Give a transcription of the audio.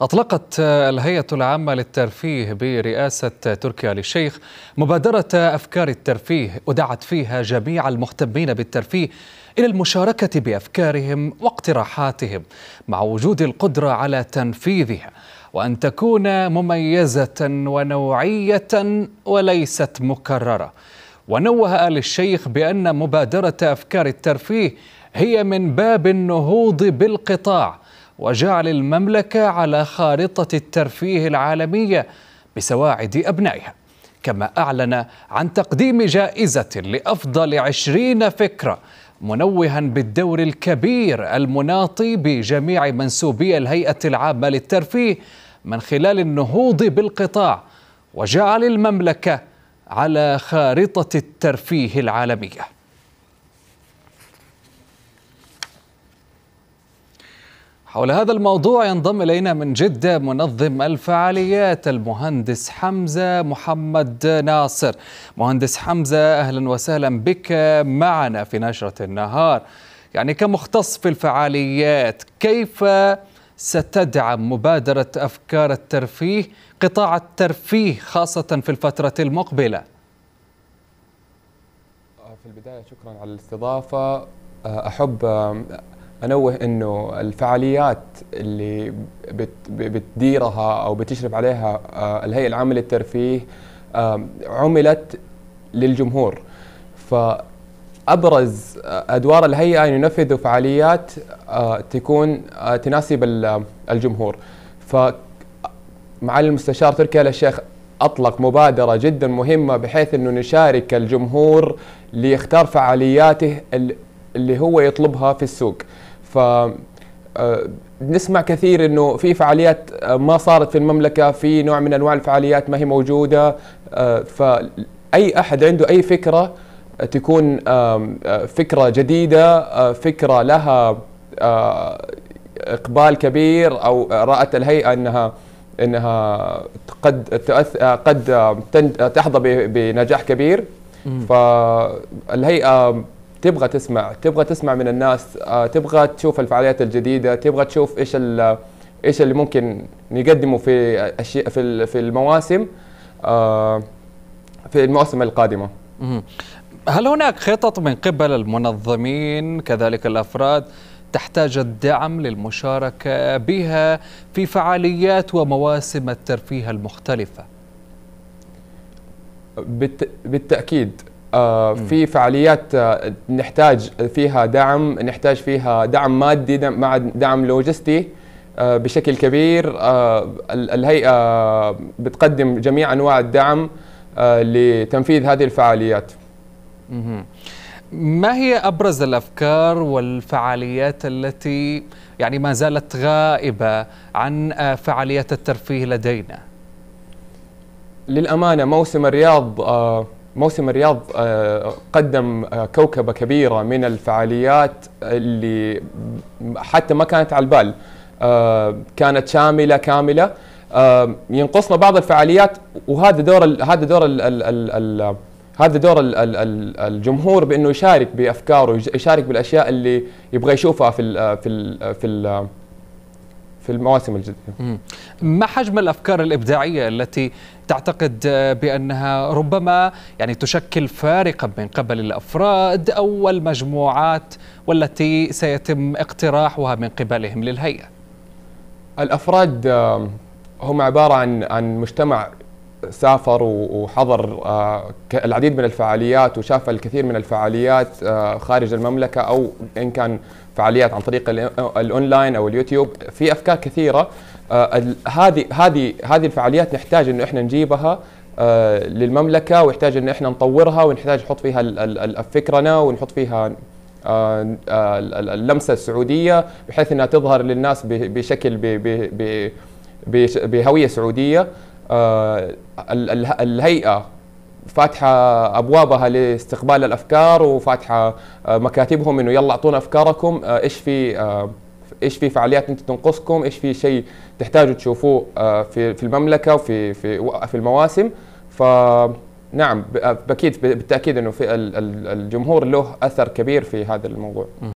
أطلقت آه، الهيئة العامة للترفيه برئاسة آه، تركي آل الشيخ مبادرة آه، أفكار الترفيه ودعت فيها جميع المهتمين بالترفيه إلى المشاركة بأفكارهم واقتراحاتهم مع وجود القدرة على تنفيذها وأن تكون مميزة ونوعية وليست مكررة ونوه آل الشيخ بأن مبادرة أفكار الترفيه هي من باب النهوض بالقطاع وجعل المملكة على خارطة الترفيه العالمية بسواعد أبنائها كما أعلن عن تقديم جائزة لأفضل عشرين فكرة منوها بالدور الكبير المناطي بجميع منسوبي الهيئة العامة للترفيه من خلال النهوض بالقطاع وجعل المملكة على خارطة الترفيه العالمية حول هذا الموضوع ينضم إلينا من جدة منظم الفعاليات المهندس حمزة محمد ناصر مهندس حمزة أهلا وسهلا بك معنا في نشرة النهار يعني كمختص في الفعاليات كيف ستدعم مبادرة أفكار الترفيه قطاع الترفيه خاصة في الفترة المقبلة آه، في البداية شكرا على الاستضافة آه، أحب انوه انه الفعاليات اللي بتديرها او بتشرف عليها آه، الهيئه العامه للترفيه آه، عملت للجمهور فابرز آه، ادوار الهيئه ان ينفذوا فعاليات تكون تناسب الجمهور ف معالي المستشار تركي آل الشيخ اطلق مبادره جدا مهمه بحيث انه نشارك الجمهور ليختار فعالياته اللي هو يطلبها في السوق ف آه، نسمع كثير انه في فعاليات آه، ما صارت في المملكه في نوع من انواع الفعاليات ما هي موجوده آه، فاي احد عنده اي فكره تكون فكره جديده فكره لها اقبال كبير او رات الهيئه انها انها قد قد تحظى بنجاح كبير فالهيئه تبغى تسمع تبغى تسمع من الناس آه، تبغى تشوف الفعاليات الجديده تبغى تشوف ايش ايش اللي ممكن نقدمه في اشياء في في المواسم آه، في المواسم القادمه هل هناك خطط من قبل المنظمين كذلك الافراد تحتاج الدعم للمشاركه بها في فعاليات ومواسم الترفيه المختلفه بالتاكيد آه، في فعاليات آه، نحتاج فيها دعم نحتاج فيها دعم مادي مع دعم لوجستي آه، بشكل كبير الهيئة بتقدم جميع أنواع الدعم لتنفيذ هذه الفعاليات ما هي أبرز الأفكار والفعاليات التي يعني ما زالت غائبة عن فعاليات الترفيه لدينا؟ للأمانة موسم الرياض موسم الرياض آه، قدم آه، كوكبة كبيرة من الفعاليات اللي حتى ما كانت على البال آه، كانت شاملة كاملة ينقصنا بعض الفعاليات وهذا دور هذا دور هذا دور الجمهور بانه يشارك بافكاره يشارك بالاشياء اللي يبغى يشوفها في الـ في الـ في الـ في المواسم الجديدة ما حجم الأفكار الإبداعية التي تعتقد بأنها ربما يعني تشكل فارقا من قبل الأفراد أو المجموعات والتي سيتم اقتراحها من قبلهم للهيئة الأفراد هم عبارة عن عن مجتمع سافر وحضر آه، العديد من الفعاليات وشاف الكثير من الفعاليات آه، خارج المملكة أو إن كان فعاليات عن طريق الأونلاين أو اليوتيوب في أفكار كثيرة آه، هذه هذه هذه الفعاليات نحتاج إنه إحنا نجيبها للمملكة ويحتاج إنه إحنا نطورها ونحتاج نحط فيها فكرنا ونحط فيها اللمسة السعودية بحيث إنها تظهر للناس بشكل بهوية سعودية آه، الهيئه فاتحه ابوابها لاستقبال الافكار وفاتحه آه، مكاتبهم انه يلا اعطونا افكاركم آه، ايش في ايش في فعاليات انت تنقصكم ايش في شيء تحتاجوا تشوفوه في في المملكه وفي في في المواسم ف نعم اكيد بالتاكيد انه في الجمهور له اثر كبير في هذا الموضوع